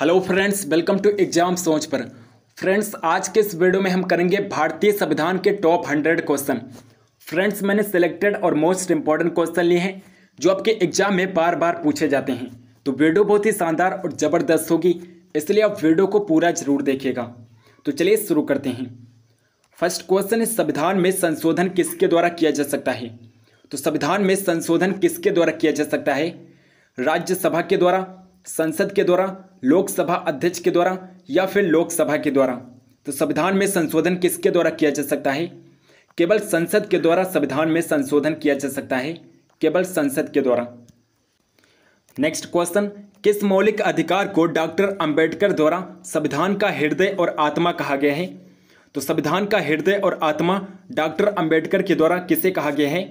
hello friends welcome to exam सोच पर friends आज के इस वीडियो में हम करेंगे भारतीय संविधान के टॉप हंड्रेड क्वेश्चन फ्रेंड्स मैंने सिलेक्टेड और मोस्ट इंपॉर्टेंट क्वेश्चन लिए हैं जो आपके एग्जाम में बार बार पूछे जाते हैं तो वीडियो बहुत ही शानदार और ज़बरदस्त होगी इसलिए आप वीडियो को पूरा जरूर देखिएगा तो चलिए शुरू करते हैं फर्स्ट क्वेश्चन है संविधान में संशोधन किसके द्वारा किया जा सकता है तो संविधान में संशोधन किसके द्वारा किया जा सकता है राज्यसभा के द्वारा संसद के द्वारा लोकसभा अध्यक्ष के द्वारा या फिर लोकसभा के द्वारा तो संविधान में संशोधन किसके द्वारा किया जा सकता है केवल संसद के द्वारा संविधान में संशोधन किया जा सकता है केवल संसद के द्वारा नेक्स्ट क्वेश्चन किस मौलिक अधिकार को डॉक्टर अंबेडकर द्वारा संविधान का हृदय और आत्मा कहा गया है तो संविधान का हृदय और आत्मा डॉक्टर अंबेडकर के द्वारा किसे कहा गया है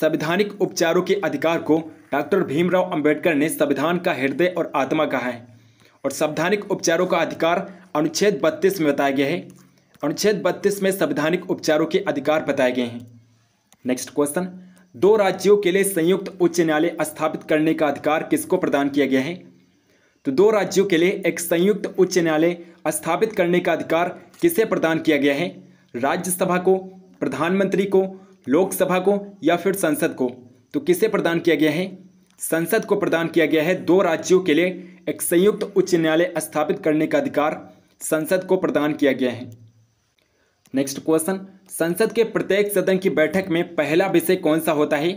संवैधानिक उपचारों के अधिकार को डॉक्टर भीमराव अंबेडकर ने संविधान का हृदय और आत्मा कहा है और संवैधानिक उपचारों का अधिकार अनुच्छेद बत्तीस में बताया गया है अनुच्छेद बत्तीस में संवैधानिक उपचारों के अधिकार बताए गए हैं नेक्स्ट क्वेश्चन दो राज्यों के लिए संयुक्त उच्च न्यायालय स्थापित करने का अधिकार किसको प्रदान किया गया है तो दो राज्यों के लिए एक संयुक्त उच्च न्यायालय स्थापित करने का अधिकार किसे प्रदान किया गया है राज्यसभा को प्रधानमंत्री को लोकसभा को या फिर संसद को तो किसे प्रदान किया गया है संसद को प्रदान किया गया है दो राज्यों के लिए एक संयुक्त उच्च न्यायालय स्थापित करने का अधिकार संसद को प्रदान किया गया है नेक्स्ट क्वेश्चन संसद के प्रत्येक सदन की बैठक में पहला विषय कौन सा होता है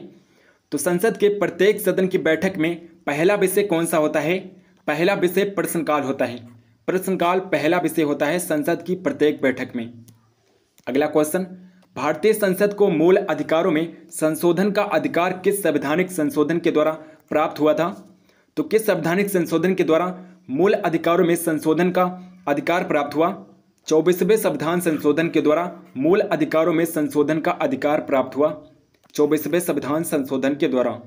तो संसद के प्रत्येक सदन की बैठक में पहला विषय कौन सा होता है पहला विषय प्रश्नकाल होता है प्रश्नकाल पहला विषय होता है संसद की प्रत्येक बैठक में अगला क्वेश्चन भारतीय संसद को मूल अधिकारों में संशोधन का अधिकार किस संवैधानिक संशोधन के द्वारा प्राप्त हुआ था तो किस संवैधानिक संशोधन के द्वारा मूल अधिकारों में संशोधन का अधिकार प्राप्त हुआ चौबीसवें संविधान संशोधन के द्वारा मूल अधिकारों में संशोधन का अधिकार प्राप्त हुआ चौबीसवें संविधान संशोधन के द्वारा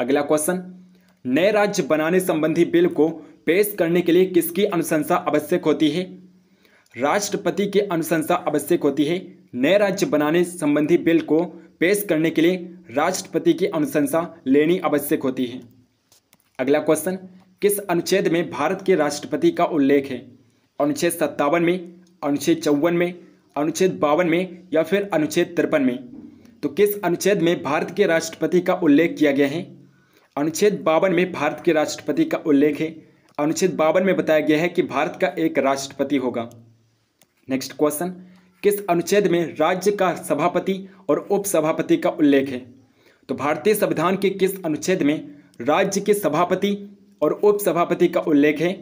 अगला क्वेश्चन नए राज्य बनाने संबंधी बिल को पेश करने के लिए किसकी अनुशंसा आवश्यक होती है राष्ट्रपति की अनुशंसा आवश्यक होती है नए राज्य बनाने संबंधी बिल को पेश करने के लिए राष्ट्रपति की अनुशंसा लेनी आवश्यक होती है अगला क्वेश्चन किस अनुच्छेद में भारत के राष्ट्रपति का उल्लेख है अनुच्छेद सत्तावन में अनुच्छेद चौवन में अनुच्छेद बावन में या फिर अनुच्छेद तिरपन में तो किस अनुच्छेद में भारत के राष्ट्रपति का उल्लेख किया गया है अनुच्छेद बावन में भारत के राष्ट्रपति का उल्लेख है अनुच्छेद बावन में बताया गया है कि भारत का एक राष्ट्रपति होगा नेक्स्ट क्वेश्चन किस अनुच्छेद में राज्य का सभापति और उपसभापति का उल्लेख है तो भारतीय संविधान के किस अनुच्छेद में राज्य के सभापति और उपसभापति का उल्लेख है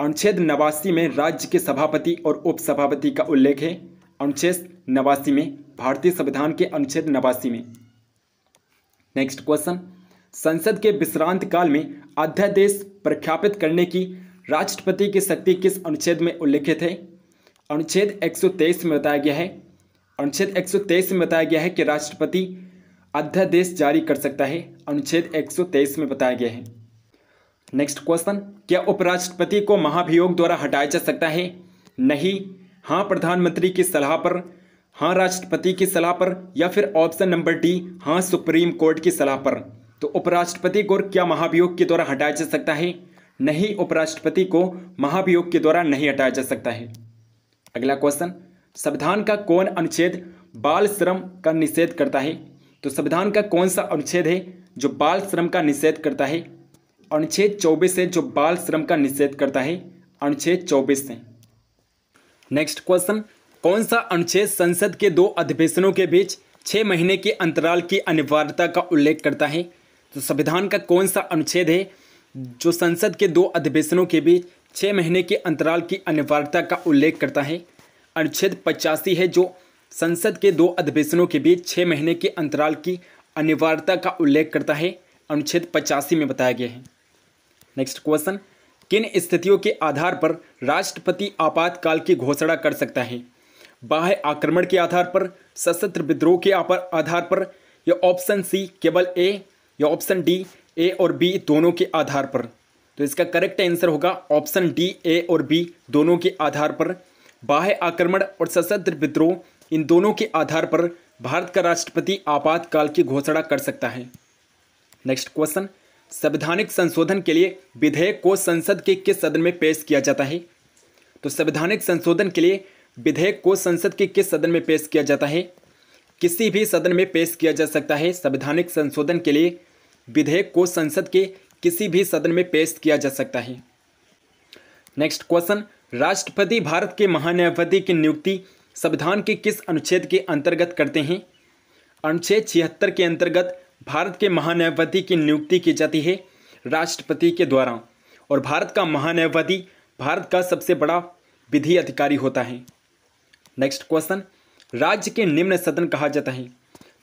अनुच्छेद नवासी में राज्य के सभापति और उपसभापति का उल्लेख है अनुच्छेद नवासी में भारतीय संविधान के अनुच्छेद नवासी में नेक्स्ट क्वेश्चन संसद के विश्रांत काल में अध्यादेश प्रख्यापित करने की राष्ट्रपति की शक्ति किस अनुच्छेद में उल्लेखित है अनुच्छेद 123 में बताया गया है अनुच्छेद 123 में बताया गया है कि राष्ट्रपति अध्यादेश जारी कर सकता है अनुच्छेद 123 में बताया गया है नेक्स्ट क्वेश्चन क्या उपराष्ट्रपति को महाभियोग द्वारा हटाया जा सकता है नहीं हाँ प्रधानमंत्री की सलाह पर हाँ राष्ट्रपति की सलाह पर या फिर ऑप्शन नंबर डी हाँ सुप्रीम कोर्ट की सलाह पर तो उपराष्ट्रपति को क्या महाभियोग के द्वारा हटाया जा सकता है नहीं उपराष्ट्रपति को महाभियोग के द्वारा नहीं हटाया जा सकता है अगला क्वेश्चन संविधान का कौन अनुच्छेद बाल श्रम का निषेध करता है तो संविधान का कौन सा अनुच्छेद है जो बाल श्रम का निषेध करता है अनुच्छेद चौबीस है जो बाल श्रम का निषेध करता है अनुच्छेद चौबीस है नेक्स्ट क्वेश्चन कौन सा अनुच्छेद संसद के दो अधिवेशनों के बीच छः महीने के अंतराल की अनिवार्यता का उल्लेख करता है तो संविधान का कौन सा अनुच्छेद है जो संसद के दो अधिवेशनों के बीच छः महीने के अंतराल की अनिवार्यता का उल्लेख करता है अनुच्छेद पचासी है जो संसद के दो अधिवेशनों के बीच छः महीने के अंतराल की अनिवार्यता का उल्लेख करता है अनुच्छेद पचासी में बताया गया है नेक्स्ट क्वेश्चन किन स्थितियों के आधार पर राष्ट्रपति आपातकाल की घोषणा कर सकता है बाह्य आक्रमण के आधार पर सशस्त्र विद्रोह के आधार पर या ऑप्शन सी केवल ए या ऑप्शन डी ए और बी दोनों के आधार पर तो इसका करेक्ट आंसर होगा ऑप्शन डी ए और बी दोनों के आधार पर बाह्य आक्रमण और सशस्त्र विद्रोह इन दोनों के आधार पर भारत का राष्ट्रपति आपातकाल की घोषणा कर सकता है नेक्स्ट क्वेश्चन संवैधानिक संशोधन के लिए विधेयक को संसद के किस सदन में पेश किया जाता है तो संवैधानिक संशोधन के लिए विधेयक को संसद के किस सदन में पेश किया जाता है किसी भी सदन में पेश किया जा सकता है संवैधानिक संशोधन के लिए विधेयक को संसद के किसी भी सदन में पेश किया जा सकता है नेक्स्ट क्वेश्चन राष्ट्रपति भारत के महान्यायपति की नियुक्ति संविधान के किस अनुच्छेद के अंतर्गत करते हैं अनुच्छेद छिहत्तर के अंतर्गत भारत के महान्यायपति की नियुक्ति की जाती है राष्ट्रपति के द्वारा और भारत का महान्यायपति भारत का सबसे बड़ा विधि अधिकारी होता है नेक्स्ट क्वेश्चन राज्य के निम्न सदन कहा जाता है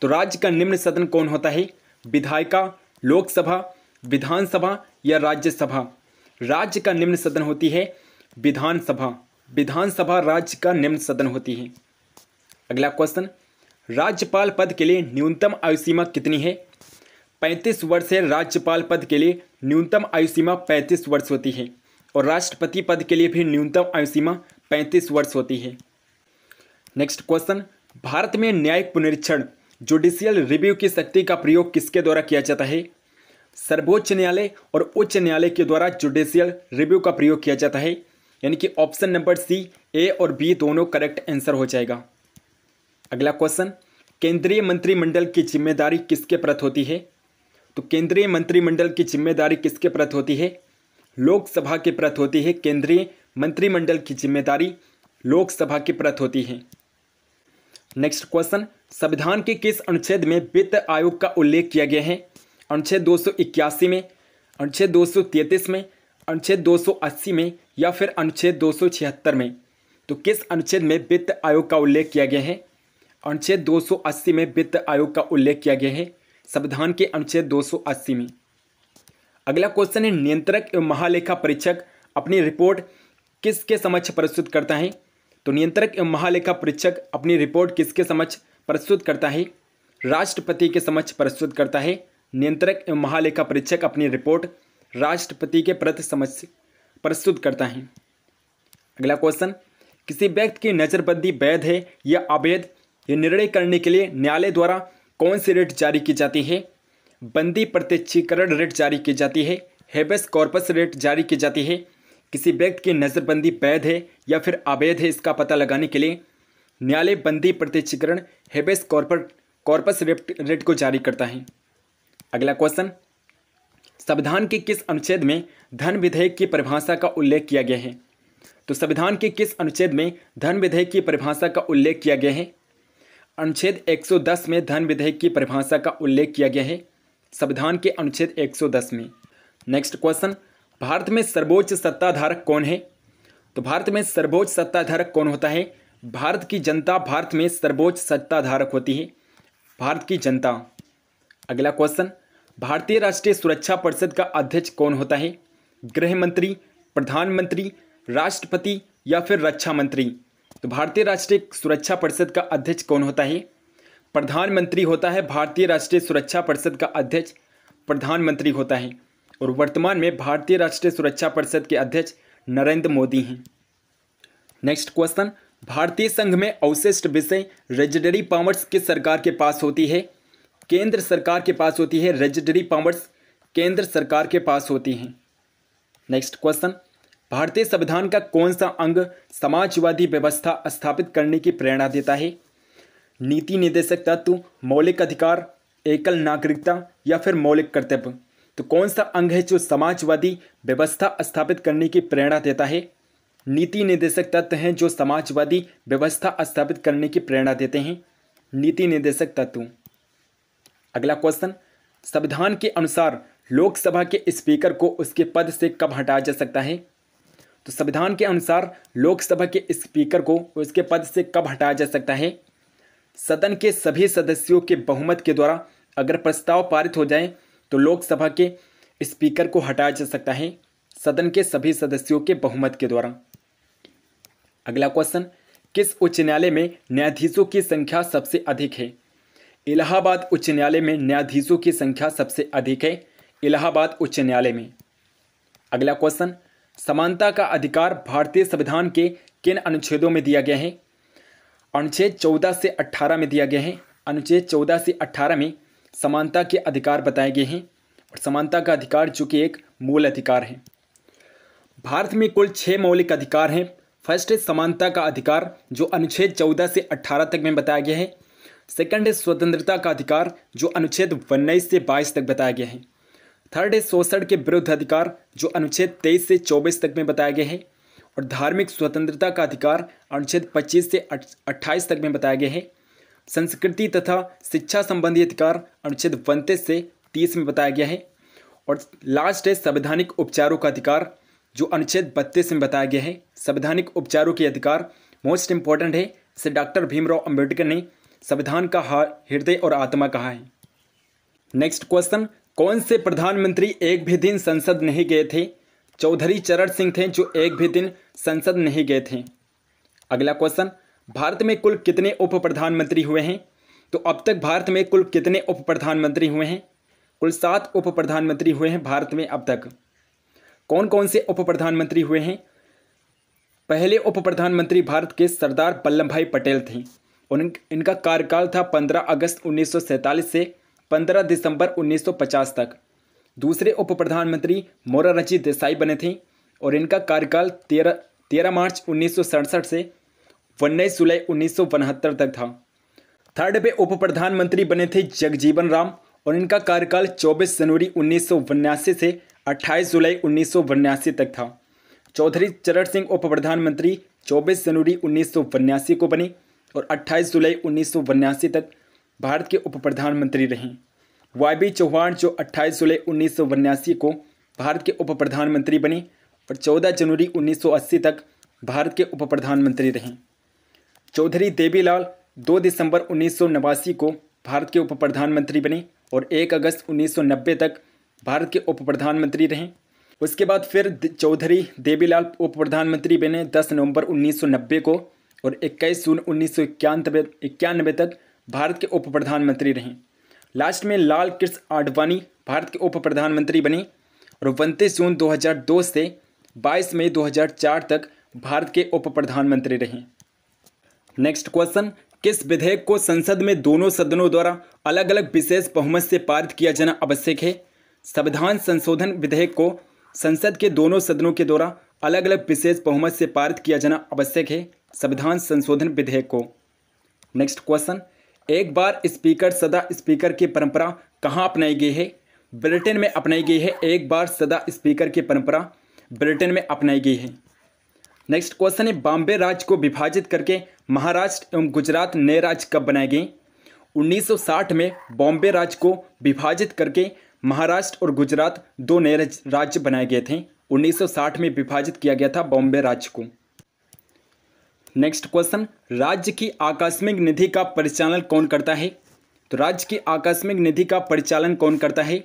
तो राज्य का निम्न सदन कौन होता है विधायिका लोकसभा विधानसभा या राज्यसभा राज्य का निम्न सदन होती है विधानसभा विधानसभा राज्य का निम्न सदन होती है अगला क्वेश्चन राज्यपाल पद के लिए न्यूनतम आयु सीमा कितनी है पैंतीस वर्ष है राज्यपाल पद के लिए न्यूनतम आयु सीमा पैंतीस वर्ष होती है और राष्ट्रपति पद के लिए भी न्यूनतम आयु सीमा पैंतीस वर्ष होती है नेक्स्ट क्वेश्चन भारत में न्यायिक पुनरीक्षण जुडिशियल रिव्यू की शक्ति का प्रयोग किसके द्वारा किया जाता है सर्वोच्च न्यायालय और उच्च न्यायालय के द्वारा जुडिशियल रिव्यू का प्रयोग किया जाता है यानी कि ऑप्शन नंबर सी ए और बी दोनों करेक्ट आंसर हो जाएगा अगला क्वेश्चन केंद्रीय मंत्रिमंडल की जिम्मेदारी किसके प्रति होती है तो केंद्रीय मंत्रिमंडल की जिम्मेदारी किसके प्रति होती है लोकसभा के प्रति होती है केंद्रीय मंत्रिमंडल की जिम्मेदारी लोकसभा के प्रति होती है नेक्स्ट क्वेश्चन संविधान के किस अनुच्छेद में वित्त आयोग का उल्लेख किया गया है अनुच्छेद दो में अनुच्छेद दो में अनुच्छेद दो में या फिर अनुच्छेद दो में तो किस अनुच्छेद में वित्त आयोग का उल्लेख किया गया है अनुच्छेद 280 में वित्त आयोग का उल्लेख किया गया है संविधान के अनुच्छेद 280 में अगला क्वेश्चन है नियंत्रक एवं महालेखा परीक्षक अपनी रिपोर्ट किसके समक्ष प्रस्तुत करता है तो नियंत्रक एवं महालेखा परीक्षक अपनी रिपोर्ट किसके समक्ष प्रस्तुत करता है राष्ट्रपति के समक्ष प्रस्तुत करता है नियंत्रक एवं महालेखा परीक्षक अपनी रिपोर्ट राष्ट्रपति के प्रति समक्ष प्रस्तुत करता है अगला क्वेश्चन किसी व्यक्ति की नज़रबंदी वैध है या अवैध यह निर्णय करने के लिए न्यायालय द्वारा कौन सी रेट जारी की जाती है बंदी प्रत्यक्षीकरण रेट जारी की जाती है हेबस कॉर्पस रेट जारी की जाती है किसी व्यक्ति की नज़रबंदी वैध है या फिर अवैध है इसका पता लगाने के लिए न्यायालय बंदी प्रत्यक्षीकरण हेबस कॉर्पर कॉर्पस रेट रेट को जारी करता है अगला क्वेश्चन संविधान के किस अनुच्छेद में धन विधेयक की परिभाषा का उल्लेख किया गया है तो संविधान के किस अनुच्छेद में धन विधेयक की परिभाषा का उल्लेख किया गया है अनुच्छेद 110 में धन विधेयक की परिभाषा का उल्लेख किया गया है संविधान के अनुच्छेद 110 में नेक्स्ट क्वेश्चन भारत में सर्वोच्च सत्ताधारक कौन है तो भारत में सर्वोच्च सत्ताधारक कौन होता है भारत की जनता भारत में सर्वोच्च सत्ताधारक होती है भारत की जनता अगला क्वेश्चन भारतीय राष्ट्रीय सुरक्षा परिषद का अध्यक्ष कौन होता है गृह मंत्री प्रधानमंत्री राष्ट्रपति या फिर रक्षा मंत्री तो भारतीय राष्ट्रीय सुरक्षा परिषद का अध्यक्ष कौन होता है प्रधानमंत्री होता है भारतीय राष्ट्रीय सुरक्षा परिषद का अध्यक्ष प्रधानमंत्री होता है और वर्तमान में भारतीय राष्ट्रीय सुरक्षा परिषद के अध्यक्ष नरेंद्र मोदी हैं नेक्स्ट क्वेश्चन भारतीय संघ में अवशिष्ट विषय रेजिडरी पावर्स किस सरकार के पास होती है केंद्र सरकार के पास होती है रेजिडरी पावर्स केंद्र सरकार के पास होती हैं नेक्स्ट क्वेश्चन भारतीय संविधान का कौन सा अंग समाजवादी व्यवस्था स्थापित करने की प्रेरणा देता है नीति निर्देशक तत्व मौलिक अधिकार एकल नागरिकता या फिर मौलिक कर्तव्य तो कौन सा अंग है जो समाजवादी व्यवस्था स्थापित करने की प्रेरणा देता है नीति निर्देशक तत्व हैं जो समाजवादी व्यवस्था स्थापित करने की प्रेरणा देते हैं नीति निर्देशक तत्व अगला क्वेश्चन संविधान के अनुसार लोकसभा के स्पीकर को उसके पद से कब हटाया जा सकता है तो संविधान के अनुसार लोकसभा के स्पीकर को उसके पद से कब हटाया जा सकता है सदन के सभी सदस्यों के बहुमत के द्वारा अगर प्रस्ताव पारित हो जाए तो लोकसभा के स्पीकर को हटाया जा सकता है सदन के सभी सदस्यों के बहुमत के द्वारा अगला क्वेश्चन किस उच्च न्यायालय में न्यायाधीशों की संख्या सबसे अधिक है इलाहाबाद उच्च न्यायालय में न्यायाधीशों की संख्या सबसे अधिक है इलाहाबाद उच्च न्यायालय में अगला क्वेश्चन समानता का अधिकार भारतीय संविधान के किन अनुच्छेदों में दिया गया है अनुच्छेद चौदह से अट्ठारह में दिया गया है अनुच्छेद चौदह से अट्ठारह में समानता के अधिकार बताए गए हैं और समानता का अधिकार जो कि एक मूल अधिकार है भारत में कुल छः मौलिक अधिकार हैं फर्स्ट है समानता का अधिकार जो अनुच्छेद चौदह से अट्ठारह तक में बताया गया है सेकंड है स्वतंत्रता का अधिकार जो अनुच्छेद उन्नीस से बाईस तक बताया गया है थर्ड है शोषण के विरुद्ध अधिकार जो अनुच्छेद तेईस से चौबीस तक में बताया गया है और धार्मिक स्वतंत्रता का अधिकार अनुच्छेद 25 से 28 तक में बताया गया है संस्कृति तथा शिक्षा संबंधी अधिकार अनुच्छेद उनतीस से 30 में बताया गया है और लास्ट है संवैधानिक उपचारों का अधिकार जो अनुच्छेद बत्तीस में बताया गया है संवैधानिक उपचारों के अधिकार मोस्ट इम्पॉर्टेंट है से डॉक्टर भीमराव अम्बेडकर ने संविधान का हृदय और आत्मा कहा है नेक्स्ट क्वेश्चन कौन से प्रधानमंत्री एक भी दिन संसद नहीं गए थे चौधरी चरण सिंह थे जो एक भी दिन संसद नहीं गए थे अगला क्वेश्चन भारत में कुल कितने उप प्रधानमंत्री हुए हैं तो अब तक भारत में कुल कितने उप प्रधानमंत्री हुए हैं कुल सात उप प्रधानमंत्री हुए हैं भारत में अब तक कौन कौन से उप प्रधानमंत्री हुए हैं पहले उप प्रधानमंत्री भारत के सरदार वल्लभ भाई पटेल थे उन इनका कार्यकाल था पंद्रह अगस्त उन्नीस से 15 दिसंबर 1950 तक दूसरे उप प्रधानमंत्री मोरारजी देसाई बने थे और इनका कार्यकाल 13 तेरह मार्च उन्नीस से उन्नीस जुलाई उन्नीस तक था थर्ड पे उप प्रधानमंत्री बने थे जगजीवन राम और इनका कार्यकाल 24 जनवरी उन्नीस से 28 जुलाई उन्नीस तक था चौधरी चरण सिंह उप प्रधानमंत्री चौबीस जनवरी उन्नीस को बने और 28 जुलाई उन्नीस तक भारत के उप प्रधानमंत्री रहे वाई बी चौहान जो अट्ठाईस जुलाई उन्नीस को भारत के उप प्रधानमंत्री बने और 14 जनवरी 1980 तक भारत के उप प्रधानमंत्री रहे चौधरी देवीलाल 2 दिसंबर उन्नीस को भारत के उप प्रधानमंत्री बने और 1 अगस्त 1990 तक भारत के उप प्रधानमंत्री रहे उसके बाद फिर चौधरी देवीलाल उप प्रधानमंत्री बने 10 नवंबर 1990 को और 21 जून उन्नीस सौ तक भारत के उप प्रधानमंत्री रहीं लास्ट में लाल कृष्ण आडवाणी भारत के उप प्रधानमंत्री बने और उनतीस जून 2002 से 22 मई 2004 तक भारत के उप प्रधानमंत्री रहे नेक्स्ट क्वेश्चन किस विधेयक को संसद में दोनों सदनों द्वारा अलग अलग विशेष बहुमत से पारित किया जाना आवश्यक है संविधान संशोधन विधेयक को संसद के दोनों सदनों के द्वारा अलग अलग विशेष बहुमत से पारित किया जाना आवश्यक है संविधान संशोधन विधेयक को नेक्स्ट क्वेश्चन एक बार स्पीकर सदा स्पीकर की परंपरा कहाँ अपनाई गई है ब्रिटेन में अपनाई गई है एक बार सदा स्पीकर की परंपरा ब्रिटेन में अपनाई गई है नेक्स्ट क्वेश्चन है बॉम्बे राज्य को विभाजित करके महाराष्ट्र एवं गुजरात नए राज्य कब बनाए गए 1960 में बॉम्बे राज्य को विभाजित करके महाराष्ट्र और गुजरात दो नए राज्य बनाए गए थे 1960 में विभाजित किया गया था बॉम्बे राज्य को नेक्स्ट क्वेश्चन राज्य की आकस्मिक निधि का परिचालन कौन करता है तो राज्य की आकस्मिक निधि का परिचालन कौन करता है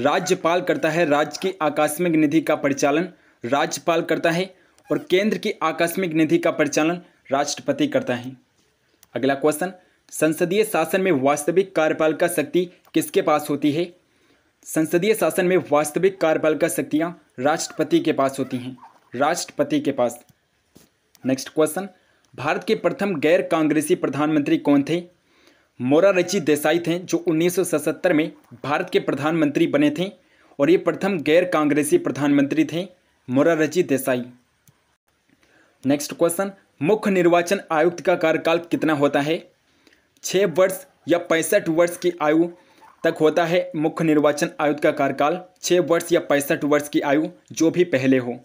राज्यपाल करता है राज्य की आकस्मिक निधि का परिचालन राज्यपाल करता है और केंद्र की आकस्मिक निधि का परिचालन राष्ट्रपति करता है अगला क्वेश्चन संसदीय शासन में वास्तविक कार्यपालिका शक्ति किसके पास होती है संसदीय शासन में वास्तविक कार्यपालिका शक्तियाँ राष्ट्रपति के पास होती हैं राष्ट्रपति के पास नेक्स्ट क्वेश्चन भारत के प्रथम गैर कांग्रेसी प्रधानमंत्री कौन थे मोरारची देसाई थे जो 1977 में भारत के प्रधानमंत्री बने थे और ये प्रथम गैर कांग्रेसी प्रधानमंत्री थे मोरारची देसाई नेक्स्ट क्वेश्चन मुख्य निर्वाचन आयुक्त का कार्यकाल कितना होता है छः वर्ष या पैंसठ वर्ष की आयु तक होता है मुख्य निर्वाचन आयुक्त का कार्यकाल छः वर्ष या पैंसठ वर्ष की आयु जो भी पहले हो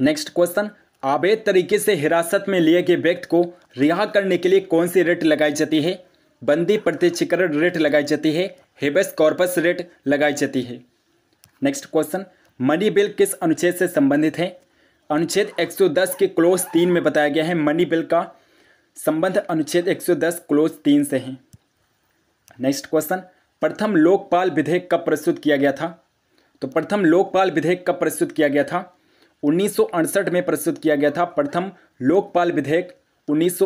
नेक्स्ट क्वेश्चन अवैध तरीके से हिरासत में लिए गए व्यक्ति को रिहा करने के लिए कौन सी रेट लगाई जाती है बंदी प्रत्यक्षीकरण रेट लगाई जाती है हेबस कॉर्पस रेट लगाई जाती है नेक्स्ट क्वेश्चन मनी बिल किस अनुच्छेद से संबंधित है अनुच्छेद 110 के क्लोज तीन में बताया गया है मनी बिल का संबंध अनुच्छेद 110 क्लोज तीन से है नेक्स्ट क्वेश्चन प्रथम लोकपाल विधेयक कब प्रस्तुत किया गया था तो प्रथम लोकपाल विधेयक कब प्रस्तुत किया गया था उन्नीस में प्रस्तुत किया गया था प्रथम लोकपाल विधेयक उन्नीस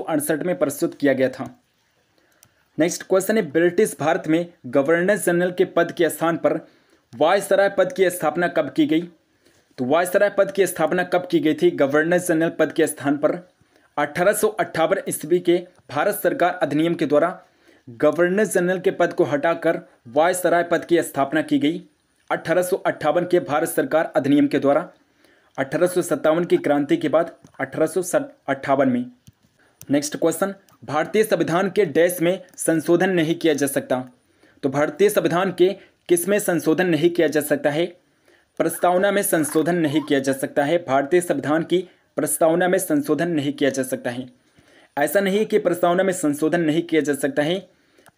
में प्रस्तुत किया गया था नेक्स्ट क्वेश्चन है ब्रिटिश भारत में गवर्नर जनरल के पद के स्थान पर वायसराय पद की स्थापना कब की गई तो वायसराय पद की स्थापना कब की गई थी गवर्नर जनरल पद के स्थान पर अठारह ईस्वी के भारत सरकार अधिनियम के द्वारा गवर्नर जनरल के पद को हटाकर वायसराय पद की स्थापना की गई अठारह के भारत सरकार अधिनियम के द्वारा अठारह की क्रांति के बाद अठारह में नेक्स्ट क्वेश्चन भारतीय संविधान के डैश में संशोधन नहीं किया जा सकता तो भारतीय संविधान के किस में संशोधन नहीं किया जा सकता है प्रस्तावना में संशोधन नहीं किया जा सकता है भारतीय संविधान की प्रस्तावना में संशोधन नहीं किया जा सकता है ऐसा नहीं कि प्रस्तावना में संशोधन नहीं किया जा सकता है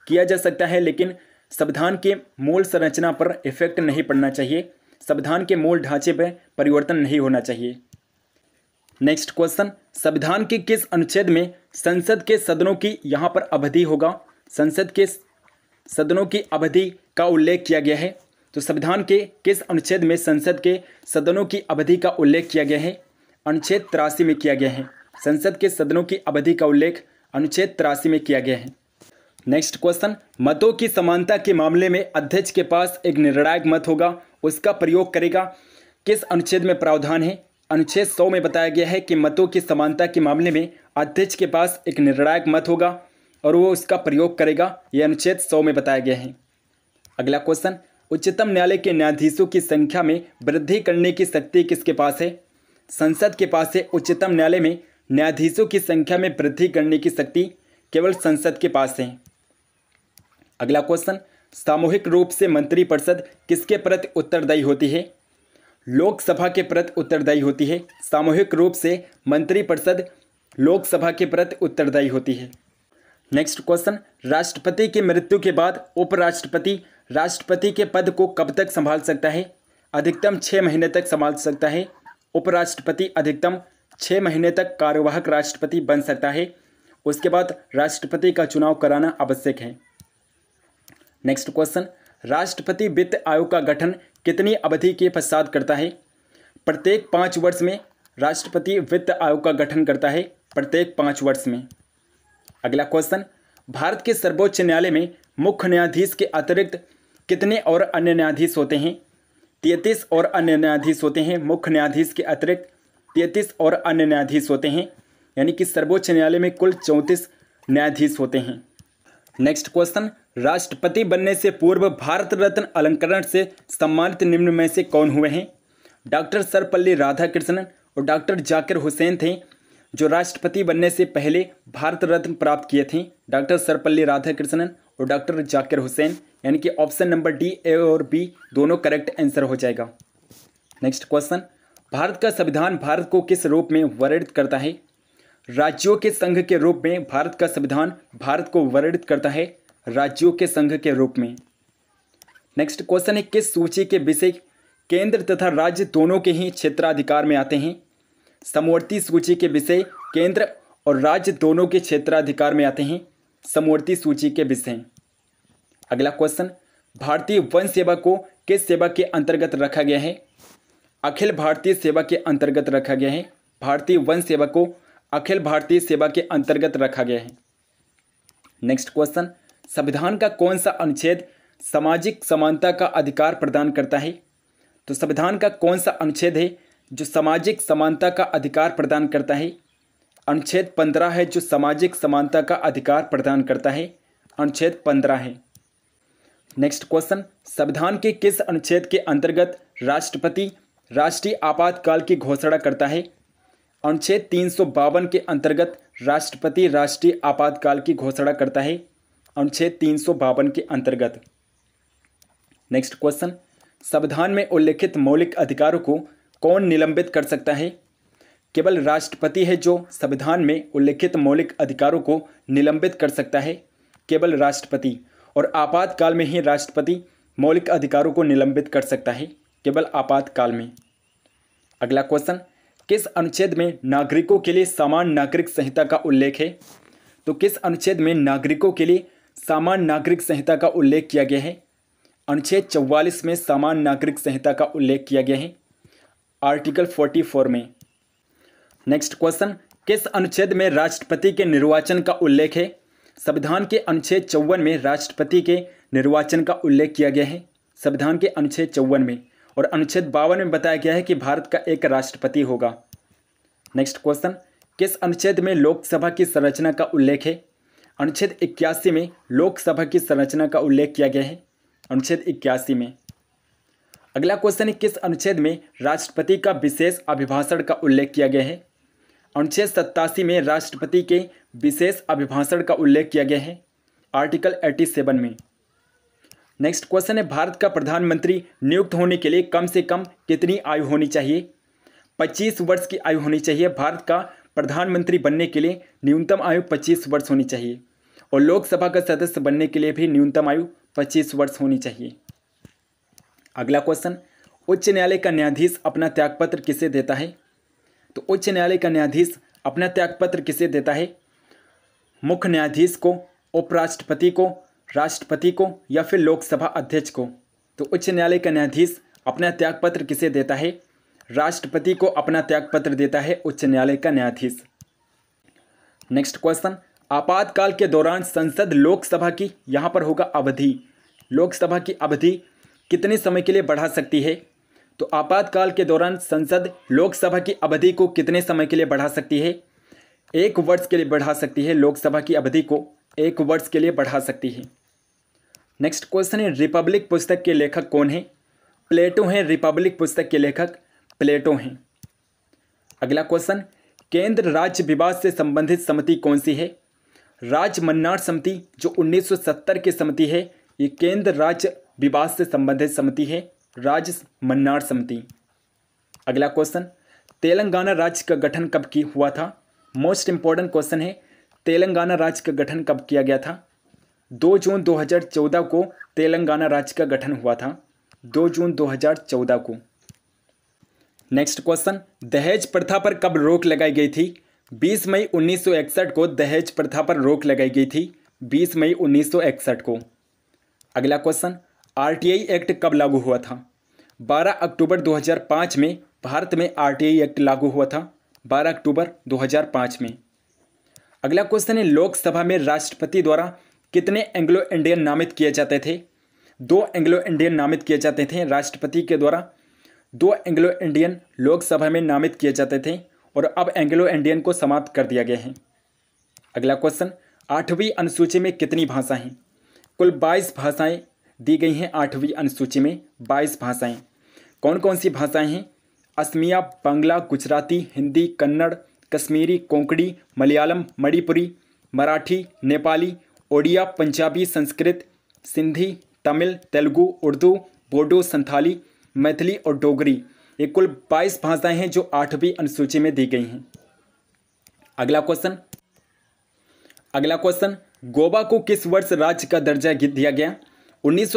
किया जा सकता है लेकिन संविधान के मूल संरचना पर इफेक्ट नहीं पड़ना चाहिए संविधान के मूल ढांचे पर परिवर्तन नहीं होना चाहिए नेक्स्ट क्वेश्चन संविधान के किस अनुच्छेद में संसद के सदनों की यहाँ पर अवधि होगा संसद के सदनों की अवधि का उल्लेख किया गया है तो संविधान के किस अनुच्छेद में संसद के सदनों की अवधि का उल्लेख किया गया है अनुच्छेद तिरासी में किया गया है संसद के सदनों की अवधि का उल्लेख अनुच्छेद तिरासी में किया गया है नेक्स्ट क्वेश्चन मतों की समानता के मामले में अध्यक्ष के पास एक निर्णायक मत होगा उसका प्रयोग करेगा किस अनुच्छेद में प्रावधान है अनुच्छेद सौ में बताया गया है कि मतों की समानता के मामले में अध्यक्ष के पास एक निर्णायक मत होगा और वो उसका प्रयोग करेगा यह अनुच्छेद सौ में बताया गया है अगला क्वेश्चन उच्चतम न्यायालय के न्यायाधीशों की संख्या में वृद्धि करने की शक्ति किसके पास है संसद के पास है उच्चतम न्यायालय में न्यायाधीशों की संख्या में वृद्धि करने की शक्ति केवल संसद के पास है अगला क्वेश्चन सामूहिक रूप से मंत्रिपरिषद किसके प्रति उत्तरदायी होती है लोकसभा के प्रति उत्तरदायी होती है सामूहिक रूप से मंत्रिपरिषद लोकसभा के प्रति उत्तरदायी होती है नेक्स्ट क्वेश्चन राष्ट्रपति की मृत्यु के बाद उपराष्ट्रपति राष्ट्रपति के पद को कब तक संभाल सकता है अधिकतम छः महीने तक संभाल सकता है उपराष्ट्रपति अधिकतम छः महीने तक कार्यवाहक राष्ट्रपति बन सकता है उसके बाद राष्ट्रपति का चुनाव कराना आवश्यक है नेक्स्ट क्वेश्चन राष्ट्रपति वित्त आयोग का गठन कितनी अवधि के पश्चात करता है प्रत्येक पाँच वर्ष में राष्ट्रपति वित्त आयोग का गठन करता है प्रत्येक पाँच वर्ष में अगला क्वेश्चन भारत के सर्वोच्च न्यायालय में मुख्य न्यायाधीश के अतिरिक्त कितने और अन्य न्यायाधीश होते हैं तैतीस और अन्य न्यायाधीश होते हैं मुख्य न्यायाधीश के अतिरिक्त तैंतीस और अन्य न्यायाधीश होते हैं यानी कि सर्वोच्च न्यायालय में कुल चौंतीस न्यायाधीश होते हैं नेक्स्ट क्वेश्चन राष्ट्रपति बनने से पूर्व भारत रत्न अलंकरण से सम्मानित निम्न में से कौन हुए हैं डॉक्टर सर्वपल्ली राधाकृष्णन और डॉक्टर जाकिर हुसैन थे जो राष्ट्रपति बनने से पहले भारत रत्न प्राप्त किए थे डॉक्टर सर्वपल्ली राधाकृष्णन और डॉक्टर जाकिर हुसैन यानी कि ऑप्शन नंबर डी ए और बी दोनों करेक्ट आंसर हो जाएगा नेक्स्ट क्वेश्चन भारत का संविधान भारत को किस रूप में वर्णित करता है राज्यों के संघ के रूप में भारत का संविधान भारत को वर्णित करता है राज्यों के संघ के रूप में नेक्स्ट क्वेश्चन है किस सूची के विषय केंद्र तथा राज्य दोनों के ही क्षेत्राधिकार में आते हैं समवर्ती सूची के विषय केंद्र और राज्य दोनों के क्षेत्राधिकार में आते हैं समवर्ती सूची के विषय अगला क्वेश्चन भारतीय वन सेवा को किस सेवा के अंतर्गत रखा गया है अखिल भारतीय सेवा के अंतर्गत रखा गया है भारतीय वन सेवा को अखिल भारतीय सेवा के अंतर्गत रखा गया है नेक्स्ट क्वेश्चन संविधान का कौन सा अनुच्छेद सामाजिक समानता का अधिकार प्रदान करता है तो संविधान का कौन सा अनुच्छेद है जो सामाजिक समानता का अधिकार प्रदान करता है अनुच्छेद पंद्रह है जो सामाजिक समानता का अधिकार प्रदान करता है अनुच्छेद पंद्रह है नेक्स्ट क्वेश्चन संविधान के किस अनुच्छेद के अंतर्गत राष्ट्रपति राष्ट्रीय आपातकाल की घोषणा करता है अनुच्छेद तीन के अंतर्गत राष्ट्रपति राष्ट्रीय आपातकाल की घोषणा करता है अनुच्छेद तीन सौ बावन के अंतर्गत नेक्स्ट क्वेश्चन संविधान में उल्लेखित मौलिक अधिकारों को कौन निलंबित कर सकता है केवल राष्ट्रपति है जो संविधान में उल्लिखित मौलिक अधिकारों को निलंबित कर सकता है केवल राष्ट्रपति और आपातकाल में ही राष्ट्रपति मौलिक अधिकारों को निलंबित कर सकता है केवल आपातकाल में अगला क्वेश्चन किस अनुच्छेद में नागरिकों के लिए समान नागरिक संहिता का उल्लेख है तो किस अनुच्छेद में नागरिकों के लिए सामान्य नागरिक संहिता का उल्लेख किया गया है अनुच्छेद चौवालीस में सामान्य नागरिक संहिता का उल्लेख किया गया है आर्टिकल फोर्टी फोर में नेक्स्ट क्वेश्चन किस अनुच्छेद में राष्ट्रपति के निर्वाचन का उल्लेख है संविधान के अनुच्छेद चौवन में राष्ट्रपति के निर्वाचन का उल्लेख किया गया है संविधान के अनुच्छेद चौवन में और अनुच्छेद बावन में बताया गया है कि भारत का एक राष्ट्रपति होगा नेक्स्ट क्वेश्चन किस अनुच्छेद में लोकसभा की संरचना का उल्लेख है अनुच्छेद इक्यासी में लोकसभा की संरचना का उल्लेख किया गया है अनुच्छेद इक्यासी में अगला क्वेश्चन है किस अनुच्छेद में राष्ट्रपति का विशेष अभिभाषण का उल्लेख किया गया है अनुच्छेद सत्तासी में राष्ट्रपति के विशेष अभिभाषण का उल्लेख किया गया है आर्टिकल एटी सेवन में नेक्स्ट क्वेश्चन है भारत का प्रधानमंत्री नियुक्त होने के लिए कम से कम कितनी आयु होनी चाहिए 25 वर्ष की आयु होनी चाहिए भारत का प्रधानमंत्री बनने के लिए न्यूनतम आयु 25 वर्ष होनी चाहिए और लोकसभा का सदस्य बनने के लिए भी न्यूनतम आयु पच्चीस वर्ष होनी चाहिए अगला क्वेश्चन उच्च न्यायालय का न्यायाधीश अपना त्यागपत्र किसे देता है तो उच्च न्यायालय का न्यायाधीश अपना त्यागपत्र किसे देता है मुख्य न्यायाधीश को उपराष्ट्रपति को राष्ट्रपति को या फिर लोकसभा अध्यक्ष को तो उच्च न्यायालय का न्यायाधीश अपना त्यागपत्र किसे देता है राष्ट्रपति को अपना त्यागपत्र देता है उच्च न्यायालय का न्यायाधीश नेक्स्ट क्वेश्चन आपातकाल के दौरान संसद लोकसभा की यहाँ पर होगा अवधि लोकसभा की अवधि कितने समय के लिए बढ़ा सकती है तो आपातकाल के दौरान संसद लोकसभा की अवधि को कितने समय के लिए बढ़ा सकती है एक वर्ष के लिए बढ़ा सकती है लोकसभा की अवधि को एक वर्ष के लिए बढ़ा सकती है नेक्स्ट क्वेश्चन है रिपब्लिक पुस्तक के लेखक कौन है प्लेटो हैं रिपब्लिक पुस्तक के लेखक प्लेटो हैं अगला क्वेश्चन केंद्र राज्य विवाद से संबंधित समिति कौन सी है राज्य मन्नार समिति जो 1970 की समिति है ये केंद्र राज्य विवाद से संबंधित समिति है राज्य मन्नार समिति अगला क्वेश्चन तेलंगाना राज्य का गठन कब की हुआ था मोस्ट इम्पॉर्टेंट क्वेश्चन है तेलंगाना राज्य का गठन कब किया गया था दो जून 2014 को तेलंगाना राज्य का गठन हुआ था दो जून 2014 को नेक्स्ट क्वेश्चन दहेज प्रथा पर कब रोक लगाई गई थी 20 मई 1961 को दहेज प्रथा पर रोक लगाई गई थी 20 मई 1961 को अगला क्वेश्चन आरटीआई एक्ट कब लागू हुआ था 12 अक्टूबर 2005 में भारत में आरटीआई एक्ट लागू हुआ था 12 अक्टूबर 2005 में अगला क्वेश्चन है लोकसभा में राष्ट्रपति द्वारा कितने एंग्लो इंडियन नामित किए जाते थे दो एंग्लो इंडियन नामित किए जाते थे राष्ट्रपति के द्वारा दो एंग्लो इंडियन लोकसभा में नामित किए जाते थे और अब एंग्लो इंडियन को समाप्त कर दिया गया है अगला क्वेश्चन आठवीं अनुसूची में कितनी भाषाएं हैं कुल बाईस भाषाएं दी गई हैं आठवीं अनुसूची में बाईस भाषाएं कौन कौन सी भाषाएं हैं असमिया बांग्ला गुजराती हिंदी कन्नड़ कश्मीरी कोंकणी मलयालम मणिपुरी मराठी नेपाली ओडिया पंजाबी संस्कृत सिंधी तमिल तेलुगू उर्दू बोडो संथाली मैथिली और डोगरी ये कुल बाईस भाषाएं हैं जो आठवीं अनुसूची में दी गई हैं अगला क्वेश्चन अगला क्वेश्चन गोवा को किस वर्ष राज्य का दर्जा दिया गया उन्नीस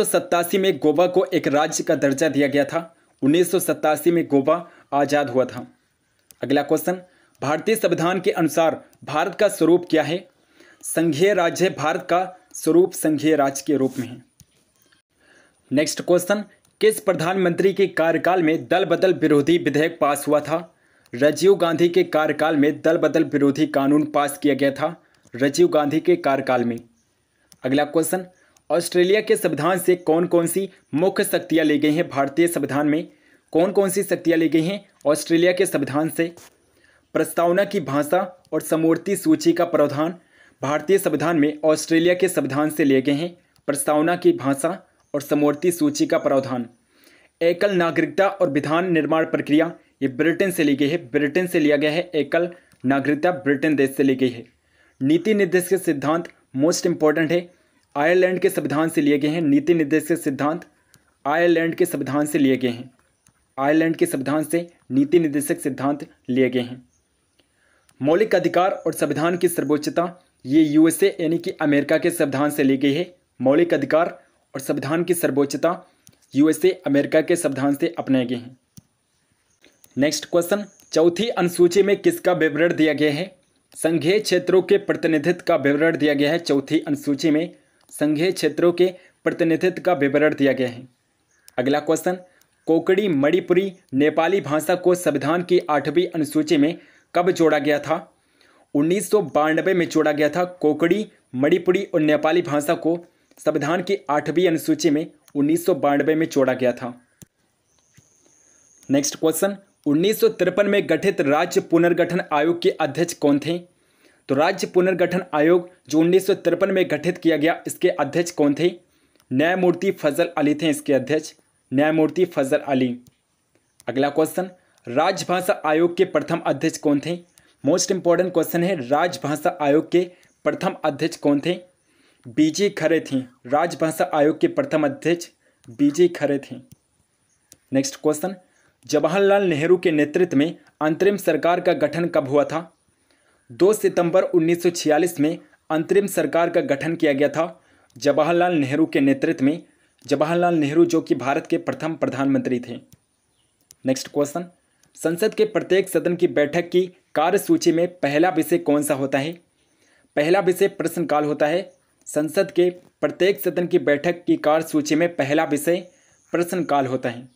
में गोवा को एक राज्य का दर्जा दिया गया था उन्नीस में गोवा आज़ाद हुआ था अगला क्वेश्चन भारतीय संविधान के अनुसार भारत का स्वरूप क्या है संघीय राज्य भारत का स्वरूप संघीय राज्य के रूप में है नेक्स्ट क्वेश्चन किस प्रधानमंत्री के कार्यकाल में दल बदल विरोधी विधेयक पास हुआ था राजीव गांधी के कार्यकाल में दल बदल विरोधी कानून पास किया गया था राजीव गांधी के कार्यकाल में अगला क्वेश्चन ऑस्ट्रेलिया के संविधान से कौन कौन सी मुख्य शक्तियाँ ली गई हैं भारतीय संविधान में कौन कौन सी शक्तियाँ ली गई हैं ऑस्ट्रेलिया के संविधान से प्रस्तावना की भाषा और समूर्ति सूची का प्रावधान भारतीय संविधान में ऑस्ट्रेलिया के संविधान से लिए गए हैं प्रस्तावना की भाषा और समवर्ती सूची का प्रावधान एकल नागरिकता और विधान निर्माण प्रक्रिया ये ब्रिटेन से ली गई है ब्रिटेन से लिया गया है एकल नागरिकता ब्रिटेन देश से ली गई है नीति निर्देश के सिद्धांत मोस्ट इंपॉर्टेंट है आयरलैंड के संविधान से लिए गए हैं नीति निर्देश के सिद्धांत आयरलैंड के संविधान से लिए गए हैं आयरलैंड के संविधान से नीति निर्देशक सिद्धांत लिए गए हैं मौलिक अधिकार और संविधान की सर्वोच्चता ये यूएसए यानी कि अमेरिका के संविधान से ली गई है मौलिक अधिकार और संविधान की सर्वोच्चता यूएसए अमेरिका के संविधान से अपनाए गए हैं नेक्स्ट क्वेश्चन चौथी अनुसूची में किसका विवरण दिया गया है संघीय क्षेत्रों के प्रतिनिधित्व का विवरण दिया गया है चौथी अनुसूची में संघीय क्षेत्रों के प्रतिनिधित्व का विवरण दिया गया है अगला क्वेश्चन कोकड़ी मणिपुरी नेपाली भाषा को संविधान की आठवीं अनुसूची में कब जोड़ा गया था उन्नीस में जोड़ा गया था कोकड़ी मणिपुरी और नेपाली भाषा को संविधान की आठवीं अनुसूची में उन्नीस में जोड़ा गया था नेक्स्ट क्वेश्चन उन्नीस में गठित राज्य पुनर्गठन आयोग के अध्यक्ष कौन थे तो राज्य पुनर्गठन आयोग जो उन्नीस में गठित किया गया इसके अध्यक्ष कौन थे न्यायमूर्ति फजल अली थे इसके अध्यक्ष न्यायमूर्ति फजल अली अगला क्वेश्चन राजभाषा आयोग के प्रथम अध्यक्ष कौन थे मोस्ट इंपॉर्टेंट क्वेश्चन है राजभाषा आयोग के प्रथम अध्यक्ष कौन थे बीजी खरे थे राजभाषा आयोग के प्रथम अध्यक्ष बीजी खरे थे नेक्स्ट क्वेश्चन जवाहरलाल नेहरू के नेतृत्व में अंतरिम सरकार का गठन कब हुआ था 2 सितंबर 1946 में अंतरिम सरकार का गठन किया गया था जवाहरलाल नेहरू के नेतृत्व में जवाहरलाल नेहरू जो कि भारत के प्रथम प्रधानमंत्री थे नेक्स्ट क्वेश्चन संसद के प्रत्येक सदन की बैठक की कार्यसूची में पहला विषय कौन सा होता है पहला विषय प्रश्नकाल होता है संसद के प्रत्येक सदन की बैठक की कार्य सूची में पहला विषय प्रश्नकाल होता है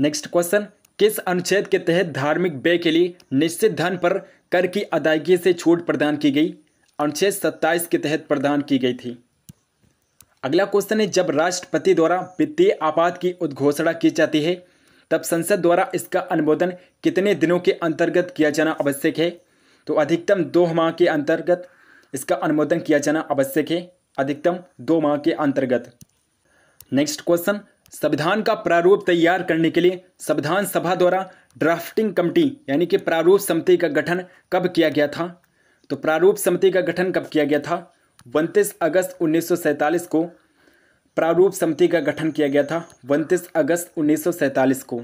नेक्स्ट क्वेश्चन किस अनुच्छेद के तहत धार्मिक व्यय के लिए निश्चित धन पर कर की अदायगी से छूट प्रदान की गई अनुच्छेद 27 के तहत प्रदान की गई थी अगला क्वेश्चन है जब राष्ट्रपति द्वारा वित्तीय आपात की उद्घोषणा की जाती है तब संसद द्वारा इसका अनुमोदन कितने दिनों के अंतर्गत किया जाना आवश्यक है तो अधिकतम दो माह के अंतर्गत इसका अनुमोदन किया जाना आवश्यक है अधिकतम दो माह के अंतर्गत नेक्स्ट क्वेश्चन संविधान का प्रारूप तैयार करने के लिए संविधान सभा द्वारा ड्राफ्टिंग कमिटी यानी कि प्रारूप समिति का गठन कब किया गया था तो प्रारूप समिति का गठन कब किया गया था उनतीस अगस्त उन्नीस को प्रारूप समिति का गठन किया गया था उनतीस अगस्त उन्नीस को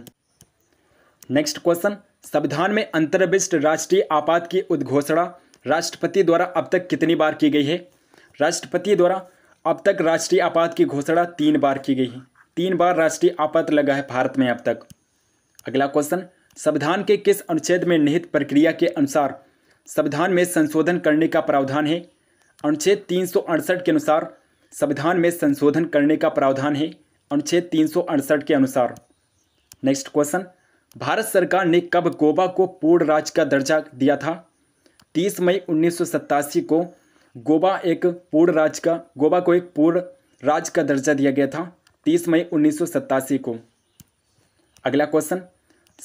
नेक्स्ट क्वेश्चन संविधान में अंतर्विष्ट राष्ट्रीय आपात की उद्घोषणा राष्ट्रपति द्वारा अब तक कितनी बार की गई है राष्ट्रपति द्वारा अब तक राष्ट्रीय आपात की घोषणा तीन बार की गई है तीन बार राष्ट्रीय आपात लगा है भारत में अब तक अगला क्वेश्चन संविधान के किस अनुच्छेद में निहित प्रक्रिया के अनुसार संविधान में संशोधन करने का प्रावधान है अनुच्छेद तीन के अनुसार संविधान में संशोधन करने का प्रावधान है अनुच्छेद तीन के अनुसार नेक्स्ट क्वेश्चन भारत सरकार ने कब गोवा को पूर्ण राज्य का दर्जा दिया था 30 मई उन्नीस को गोवा एक पूर्ण राज्य का गोवा को एक पूर्ण राज्य का दर्जा दिया गया था 30 मई उन्नीस को अगला क्वेश्चन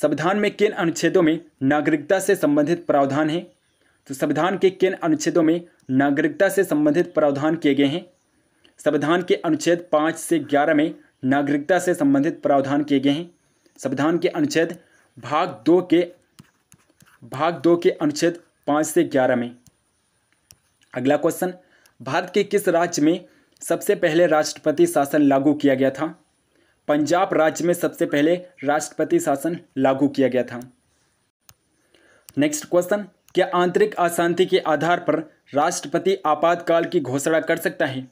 संविधान में किन अनुच्छेदों में नागरिकता से संबंधित प्रावधान हैं तो संविधान के किन अनुच्छेदों में नागरिकता से संबंधित प्रावधान किए गए हैं संविधान के अनुच्छेद पाँच से ग्यारह में नागरिकता से संबंधित प्रावधान किए गए हैं संविधान के अनुच्छेद भाग दो के भाग दो के अनुच्छेद पाँच से ग्यारह में अगला क्वेश्चन भारत के किस राज्य में सबसे पहले राष्ट्रपति शासन लागू किया गया था पंजाब राज्य में सबसे पहले राष्ट्रपति शासन लागू किया गया था नेक्स्ट क्वेश्चन क्या आंतरिक अशांति के आधार पर राष्ट्रपति आपातकाल की घोषणा कर सकता है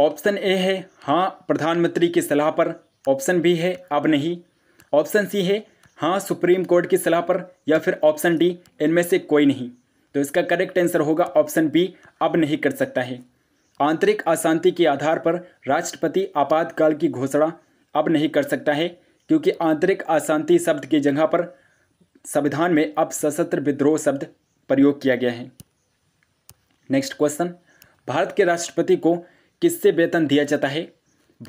ऑप्शन ए है हाँ प्रधानमंत्री की सलाह पर ऑप्शन बी है अब नहीं ऑप्शन सी है हाँ सुप्रीम कोर्ट की सलाह पर या फिर ऑप्शन डी इनमें से कोई नहीं तो इसका करेक्ट आंसर होगा ऑप्शन बी अब नहीं कर सकता है आंतरिक अशांति के आधार पर राष्ट्रपति आपातकाल की घोषणा अब नहीं कर सकता है क्योंकि आंतरिक अशांति शब्द की जगह पर संविधान में अब सशस्त्र विद्रोह शब्द प्रयोग किया गया है नेक्स्ट क्वेश्चन भारत के राष्ट्रपति को किससे वेतन दिया जाता है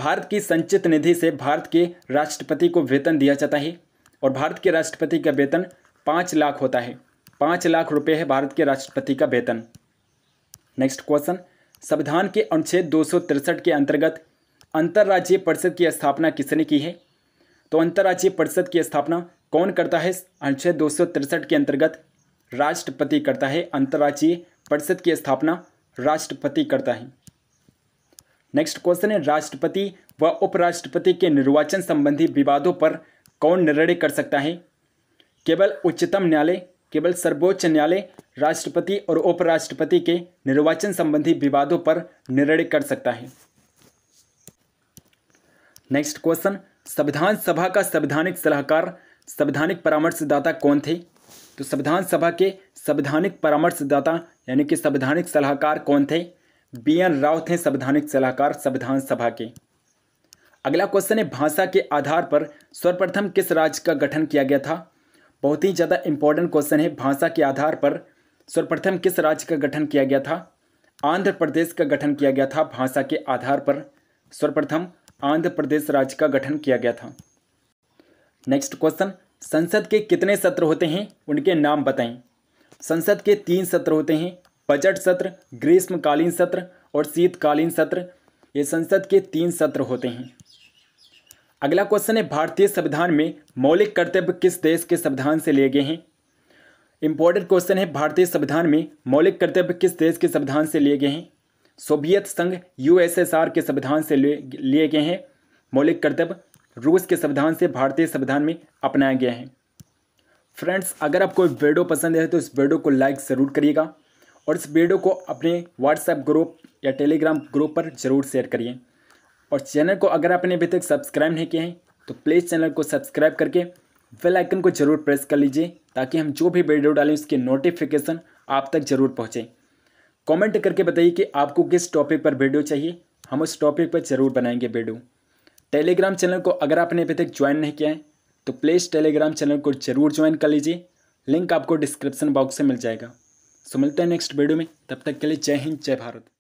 भारत की संचित निधि से भारत के राष्ट्रपति को वेतन दिया जाता है और भारत के राष्ट्रपति का वेतन पाँच लाख होता है पाँच लाख रुपए है भारत के राष्ट्रपति का वेतन नेक्स्ट क्वेश्चन संविधान के अनुच्छेद दो के अंतर्गत अंतर्राज्यीय परिषद की स्थापना किसने की है तो अंतर्राज्यीय परिषद की स्थापना कौन करता है अनुच्छेद दो के अंतर्गत राष्ट्रपति करता है अंतर्राज्यीय परिषद की स्थापना राष्ट्रपति करता है नेक्स्ट क्वेश्चन है राष्ट्रपति व उपराष्ट्रपति के निर्वाचन संबंधी विवादों पर कौन निर्णय कर सकता है केवल उच्चतम न्यायालय केवल सर्वोच्च न्यायालय राष्ट्रपति और उपराष्ट्रपति के निर्वाचन संबंधी विवादों पर निर्णय कर सकता है नेक्स्ट क्वेश्चन संविधान सभा का संवैधानिक सलाहकार संवैधानिक परामर्शदाता कौन थे तो संविधान सभा के संवैधानिक परामर्शदाता यानी कि संवैधानिक सलाहकार कौन थे बी एन राव थे संवैधानिक सलाहकार संविधान सभा के अगला क्वेश्चन है भाषा के आधार पर सर्वप्रथम किस राज्य का गठन किया गया था बहुत ही ज़्यादा इंपॉर्टेंट क्वेश्चन है भाषा के आधार पर सर्वप्रथम किस राज्य का गठन किया गया था आंध्र प्रदेश का गठन किया गया था भाषा के आधार पर सर्वप्रथम आंध्र प्रदेश राज्य का गठन किया गया था नेक्स्ट क्वेश्चन संसद के कितने सत्र होते हैं उनके नाम बताएं संसद के तीन सत्र होते हैं बजट सत्र ग्रीष्मकालीन सत्र और शीतकालीन सत्र ये संसद के तीन सत्र होते हैं अगला क्वेश्चन है भारतीय संविधान में मौलिक कर्तव्य किस देश के संविधान से लिए गए हैं इंपॉर्टेंट क्वेश्चन है भारतीय संविधान में मौलिक कर्तव्य किस देश के संविधान से लिए गए हैं सोवियत संघ यूएसएसआर के संविधान से लिए गए हैं मौलिक कर्तव्य रूस के संविधान से भारतीय संविधान में अपनाया गया है फ्रेंड्स अगर आपको वीडियो पसंद है तो इस वीडियो को लाइक ज़रूर करिएगा और इस वीडियो को अपने व्हाट्सएप ग्रुप या टेलीग्राम ग्रुप पर ज़रूर शेयर करिए और चैनल को अगर आपने अभी तक सब्सक्राइब नहीं किया है तो प्लीज़ चैनल को सब्सक्राइब करके बेल आइकन को जरूर प्रेस कर लीजिए ताकि हम जो भी वीडियो डालें उसकी नोटिफिकेशन आप तक जरूर पहुँचें कमेंट करके बताइए कि आपको किस टॉपिक पर वीडियो चाहिए हम उस टॉपिक पर ज़रूर बनाएंगे वीडियो टेलीग्राम चैनल को अगर आपने अभी तक ज्वाइन नहीं किया है तो प्लीज़ टेलीग्राम चैनल को जरूर ज्वाइन कर लीजिए लिंक आपको डिस्क्रिप्शन बॉक्स से मिल जाएगा सो मिलते हैं नेक्स्ट वीडियो में तब तक के लिए जय हिंद जय भारत